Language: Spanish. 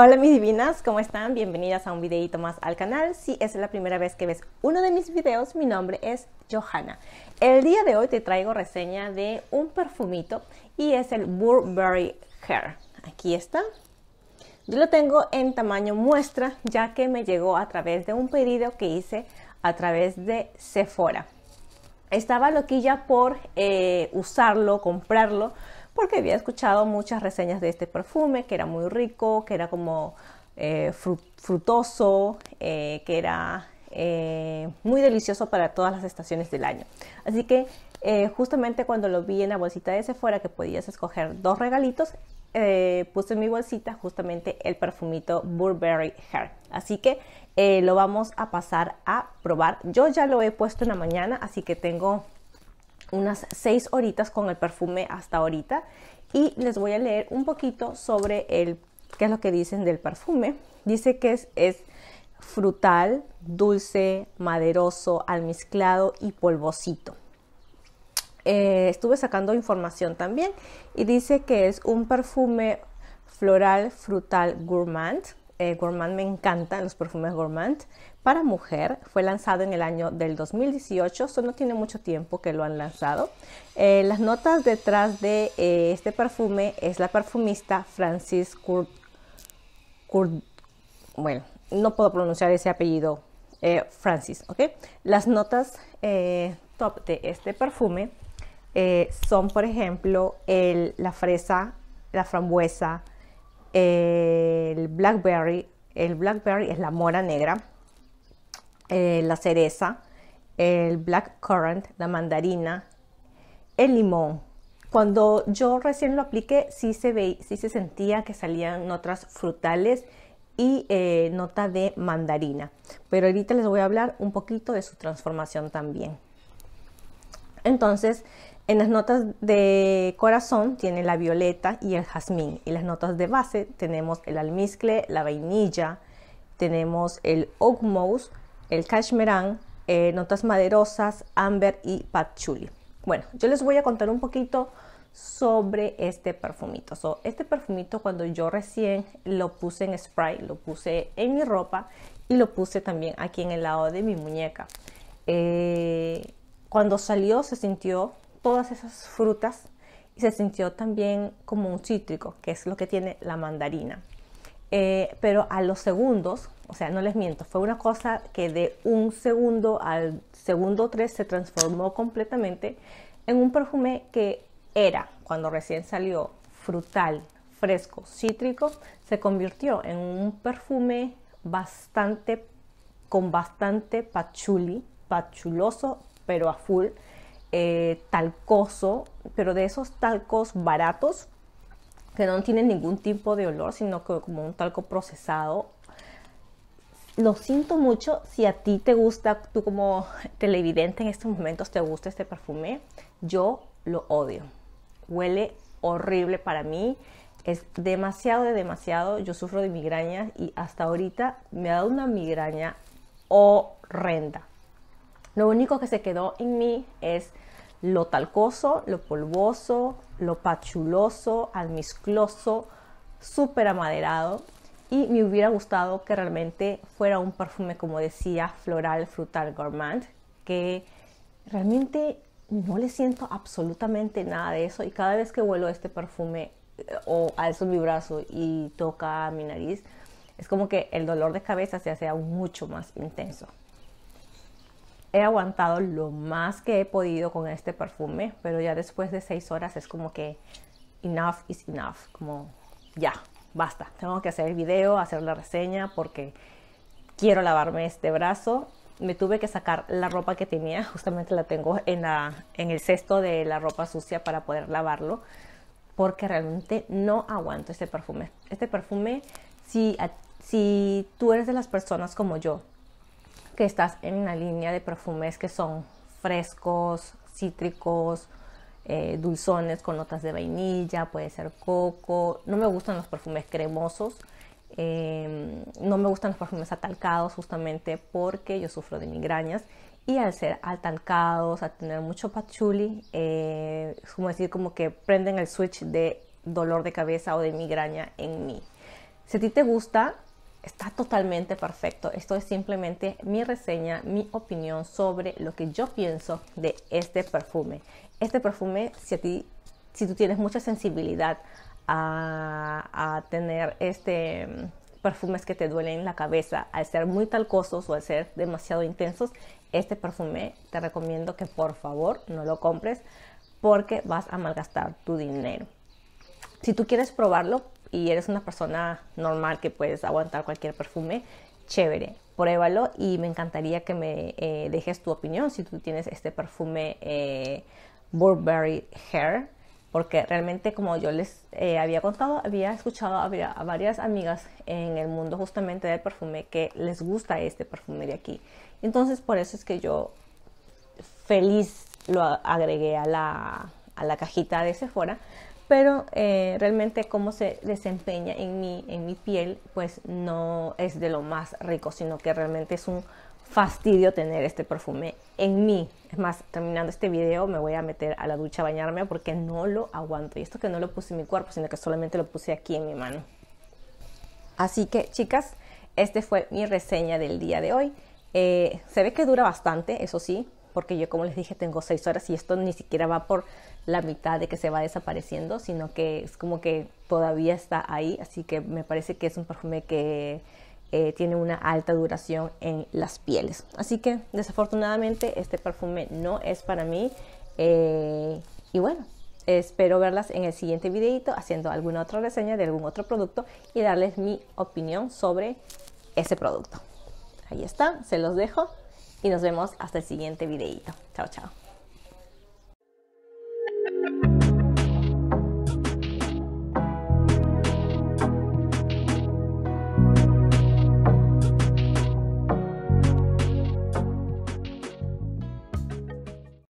Hola mis divinas, ¿cómo están? Bienvenidas a un videito más al canal. Si es la primera vez que ves uno de mis videos, mi nombre es Johanna. El día de hoy te traigo reseña de un perfumito y es el Burberry Hair. Aquí está. Yo lo tengo en tamaño muestra ya que me llegó a través de un pedido que hice a través de Sephora estaba loquilla por eh, usarlo, comprarlo, porque había escuchado muchas reseñas de este perfume, que era muy rico, que era como eh, frutoso, eh, que era muy delicioso para todas las estaciones del año. Así que justamente cuando lo vi en la bolsita de ese fuera, que podías escoger dos regalitos, puse en mi bolsita justamente el perfumito Burberry Hair. Así que eh, lo vamos a pasar a probar. Yo ya lo he puesto en la mañana, así que tengo unas 6 horitas con el perfume hasta ahorita y les voy a leer un poquito sobre el qué es lo que dicen del perfume. Dice que es, frutal, dulce, maderoso, almizclado y polvosito. Eh, estuve sacando información también y dice que es un perfume floral frutal gourmand eh, gourmand me encantan, los perfumes Gourmand. Para mujer fue lanzado en el año del 2018, Solo no tiene mucho tiempo que lo han lanzado. Eh, las notas detrás de eh, este perfume es la perfumista Francis Kurt, bueno, no puedo pronunciar ese apellido, Francis, ¿ok? Las notas top de este perfume son, por ejemplo, el, la fresa, la frambuesa, el blackberry, el blackberry es la mora negra, eh, la cereza, el black currant, la mandarina, el limón. Cuando yo recién lo apliqué, sí se, ve, sí se sentía que salían otras frutales y eh, nota de mandarina. Pero ahorita les voy a hablar un poquito de su transformación también. Entonces, en las notas de corazón tiene la violeta y el jazmín. Y las notas de base tenemos el almizcle, la vainilla, tenemos el oak el cashmere, eh, notas maderosas, amber y patchouli. Bueno, yo les voy a contar un poquito sobre este perfumito. este perfumito cuando yo recién lo puse en spray, lo puse en mi ropa y lo puse también aquí en el lado de mi muñeca. Eh, cuando salió se sintió todas esas frutas y se sintió también como un cítrico, que es lo que tiene la mandarina. Eh, pero a los segundos, o sea, no les miento, fue una cosa que de un segundo al segundo tres se transformó completamente en un perfume que era, cuando recién salió, frutal, fresco, cítrico, se convirtió en un perfume bastante, con bastante pachuli, pachuloso, pero a full, eh, talcoso, pero de esos talcos baratos que no tienen ningún tipo de olor, sino que como un talco procesado. Lo siento mucho si a ti te gusta, tú como televidente en estos momentos te gusta este perfume. Yo lo odio. Huele horrible para mí. Es demasiado de demasiado. Yo sufro de migrañas y hasta ahorita me ha dado una migraña horrenda. Lo único que se quedó en mí es lo talcoso, lo polvoso, lo pachuloso, almizcloso, súper amaderado. Y me hubiera gustado que realmente fuera un perfume, como decía, floral, frutal, gourmand, que realmente no le siento absolutamente nada de eso. Y cada vez que vuelo este perfume eh, o alzo mi brazo y toca mi nariz, es como que el dolor de cabeza se hace aún mucho más intenso he aguantado lo más que he podido con este perfume, pero ya después de seis horas es como que enough is enough, como ya, basta, tengo que hacer el video, hacer la reseña porque quiero lavarme este brazo. Me tuve que sacar la ropa que tenía, justamente la tengo en, la, en el cesto de la ropa sucia para poder lavarlo, porque realmente no aguanto este perfume. Este perfume, si, si tú eres de las personas como yo, que estás en una línea de perfumes que son frescos, cítricos, eh, dulzones con notas de vainilla, puede ser coco. No me gustan los perfumes cremosos, em, no me gustan los perfumes atalcados justamente porque yo sufro de migrañas y al ser atalcados, a tener mucho patchouli, eh, es como decir como que prenden el switch de dolor de cabeza o de migraña en mí. Si a ti te gusta, está totalmente perfecto. Esto es simplemente mi reseña, mi opinión sobre lo que yo pienso de este perfume. Este perfume, si a ti, si tú tienes mucha sensibilidad a, tener este mm, perfumes que te duelen la cabeza al ser muy talcosos o al ser demasiado intensos, este perfume te recomiendo que por favor no lo compres porque vas a malgastar tu dinero. Si tú quieres probarlo, y eres una persona normal que puedes aguantar cualquier perfume, chévere, pruébalo y me encantaría que me eh, dejes tu opinión si tú tienes este perfume eh, Burberry Hair, porque realmente como yo les eh, había contado, había escuchado a varias amigas en el mundo justamente del perfume que les gusta este perfume de aquí. Entonces por eso es que yo feliz lo agregué a la, a la cajita de Sephora pero eh, realmente cómo se desempeña en mi, en mi piel, pues no es de lo más rico, sino que realmente es un fastidio tener este perfume en mí. Es más, terminando este video me voy a meter a la ducha a bañarme porque no lo aguanto. Y esto que no lo puse en mi cuerpo, sino que solamente lo puse aquí en mi mano. Así que, chicas, este fue mi reseña del día de hoy. Eh, se ve que dura bastante, eso sí, porque yo como les dije tengo seis horas y esto ni siquiera va por la mitad de que se va desapareciendo, sino que es como que todavía está ahí, así que me parece que es un perfume que eh, tiene una alta duración en las pieles. Así que desafortunadamente este perfume no es para mí eh, y bueno. Espero verlas en el siguiente videito haciendo alguna otra reseña de algún otro producto y darles mi opinión sobre ese producto. Ahí está, se los dejo y nos vemos hasta el siguiente videito. Chao, chao.